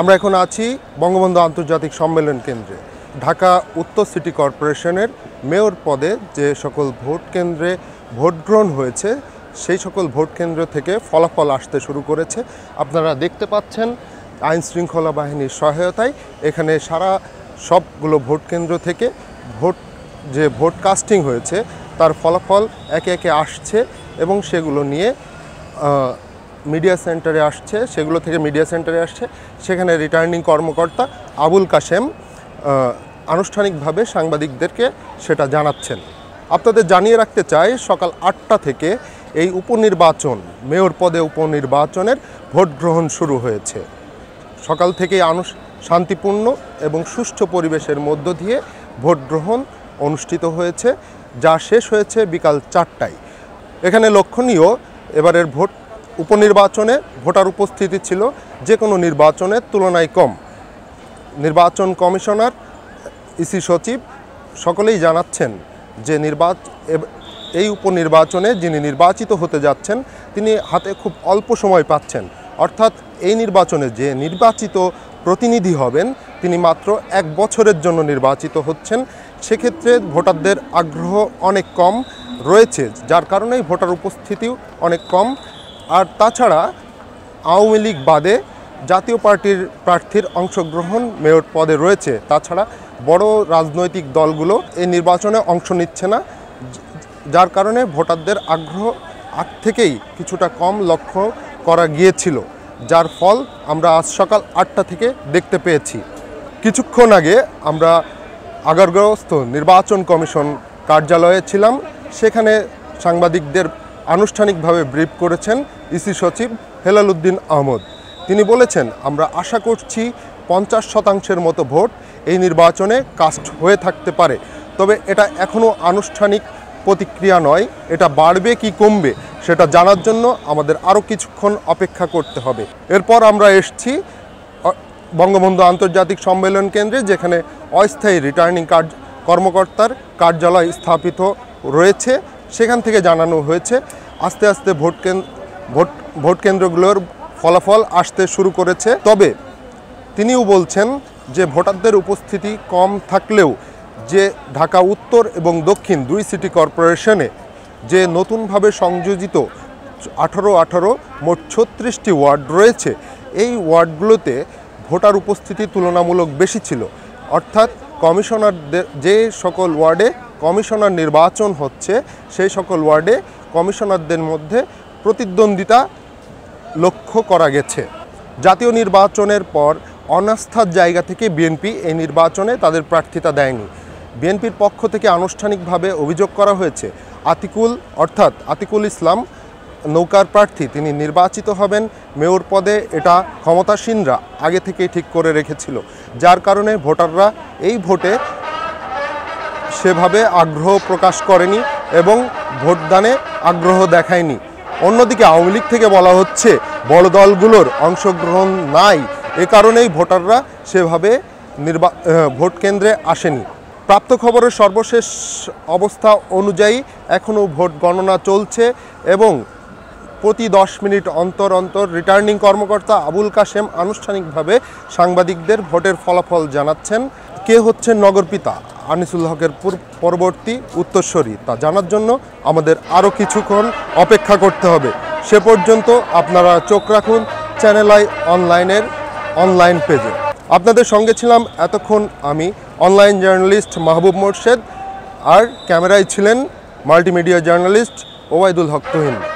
আমরা এখন আছি বঙ্গবন্ধু আন্তর্জাতিক সম্মেলন কেন্দ্রে ঢাকা উত্তর সিটি কর্পোরেশনের মেয়র পদে যে সকল ভোট কেন্দ্রে ভোট গ্রহণ হয়েছে সেই সকল ভোট কেন্দ্র থেকে ফলাফল আসতে শুরু করেছে আপনারা দেখতে পাচ্ছেন আইন শৃঙ্খলা বাহিনীর সহায়তায় এখানে সারা সবগুলো ভোট কেন্দ্র থেকে ভোট যে ভোট কাস্টিং হয়েছে তার ফলাফল একে একে আসছে এবং সেগুলো নিয়ে মিডিয়া সেন্টারে আসছে সেগুলো থেকে মিডিয়া সেন্টারে আসছে সেখানে রিটার্নিং কর্মকর্তা আবুল কাশেম আনুষ্ঠানিকভাবে সাংবাদিকদেরকে সেটা জানাচ্ছেন আপনাদের জানিয়ে রাখতে চাই সকাল আটটা থেকে এই উপনির্বাচন মেয়র পদে উপনির্বাচনের ভোট গ্রহণ শুরু হয়েছে সকাল থেকেই আনুষ শান্তিপূর্ণ এবং সুষ্ঠু পরিবেশের মধ্য দিয়ে ভোট গ্রহণ অনুষ্ঠিত হয়েছে যা শেষ হয়েছে বিকাল চারটায় এখানে লক্ষণীয় এবারের ভোট উপনির্বাচনে ভোটার উপস্থিতি ছিল যে কোনো নির্বাচনের তুলনায় কম নির্বাচন কমিশনার ইসি সচিব সকলেই জানাচ্ছেন যে নির্বাচ এই উপনির্বাচনে যিনি নির্বাচিত হতে যাচ্ছেন তিনি হাতে খুব অল্প সময় পাচ্ছেন অর্থাৎ এই নির্বাচনে যে নির্বাচিত প্রতিনিধি হবেন তিনি মাত্র এক বছরের জন্য নির্বাচিত হচ্ছেন সেক্ষেত্রে ভোটারদের আগ্রহ অনেক কম রয়েছে যার কারণেই ভোটার উপস্থিতিও অনেক কম আর তাছাড়া আওয়ামী লীগ বাদে জাতীয় পার্টির প্রার্থীর অংশগ্রহণ মেয়র পদে রয়েছে তাছাড়া বড় রাজনৈতিক দলগুলো এই নির্বাচনে অংশ নিচ্ছে না যার কারণে ভোটারদের আগ্রহ আগ থেকেই কিছুটা কম লক্ষ্য করা গিয়েছিল যার ফল আমরা আজ সকাল আটটা থেকে দেখতে পেয়েছি কিছুক্ষণ আগে আমরা আগারগ্রস্ত নির্বাচন কমিশন কার্যালয়ে ছিলাম সেখানে সাংবাদিকদের আনুষ্ঠানিকভাবে ব্রিফ করেছেন ইসি সচিব হেলাল উদ্দিন আহমদ তিনি বলেছেন আমরা আশা করছি পঞ্চাশ শতাংশের মতো ভোট এই নির্বাচনে কাস্ট হয়ে থাকতে পারে তবে এটা এখনও আনুষ্ঠানিক প্রতিক্রিয়া নয় এটা বাড়বে কি কমবে সেটা জানার জন্য আমাদের আরও কিছুক্ষণ অপেক্ষা করতে হবে এরপর আমরা এসছি বঙ্গবন্ধু আন্তর্জাতিক সম্মেলন কেন্দ্রে যেখানে অস্থায়ী রিটার্নিং কার্য কর্মকর্তার কার্যালয় স্থাপিত রয়েছে সেখান থেকে জানানো হয়েছে আস্তে আস্তে ভোট ভোট ভোট কেন্দ্রগুলোর ফলাফল আসতে শুরু করেছে তবে তিনিও বলছেন যে ভোটারদের উপস্থিতি কম থাকলেও যে ঢাকা উত্তর এবং দক্ষিণ দুই সিটি কর্পোরেশনে যে নতুনভাবে সংযোজিত আঠারো আঠারো মোট ছত্রিশটি ওয়ার্ড রয়েছে এই ওয়ার্ডগুলোতে ভোটার উপস্থিতি তুলনামূলক বেশি ছিল অর্থাৎ কমিশনারদের যে সকল ওয়ার্ডে কমিশনার নির্বাচন হচ্ছে সেই সকল ওয়ার্ডে কমিশনারদের মধ্যে প্রতিদ্বন্দ্বিতা লক্ষ্য করা গেছে জাতীয় নির্বাচনের পর অনাস্থার জায়গা থেকে বিএনপি এই নির্বাচনে তাদের প্রার্থিতা দেয়নি বিএনপির পক্ষ থেকে আনুষ্ঠানিকভাবে অভিযোগ করা হয়েছে আতিকুল অর্থাৎ আতিকুল ইসলাম নৌকার প্রার্থী তিনি নির্বাচিত হবেন মেয়র পদে এটা ক্ষমতাসীনরা আগে থেকেই ঠিক করে রেখেছিল যার কারণে ভোটাররা এই ভোটে সেভাবে আগ্রহ প্রকাশ করেনি এবং ভোটদানে আগ্রহ দেখায়নি অন্যদিকে আওয়ামী লীগ থেকে বলা হচ্ছে বড় দলগুলোর অংশগ্রহণ নাই এ কারণেই ভোটাররা সেভাবে নির্বা ভোট কেন্দ্রে আসেনি প্রাপ্ত খবরের সর্বশেষ অবস্থা অনুযায়ী এখনও ভোট গণনা চলছে এবং প্রতি দশ মিনিট অন্তর অন্তর রিটার্নিং কর্মকর্তা আবুল কাশেম আনুষ্ঠানিকভাবে সাংবাদিকদের ভোটের ফলাফল জানাচ্ছেন কে হচ্ছে নগরপিতা আনিসুল হকের পরবর্তী উত্তরস্বরী তা জানার জন্য আমাদের আরও কিছুক্ষণ অপেক্ষা করতে হবে সে পর্যন্ত আপনারা চোখ রাখুন চ্যানেল আই অনলাইনের অনলাইন পেজে আপনাদের সঙ্গে ছিলাম এতক্ষণ আমি অনলাইন জার্নালিস্ট মাহবুব মোর্শেদ আর ক্যামেরায় ছিলেন মাল্টিমিডিয়া জার্নালিস্ট ওবায়দুল হক তহিন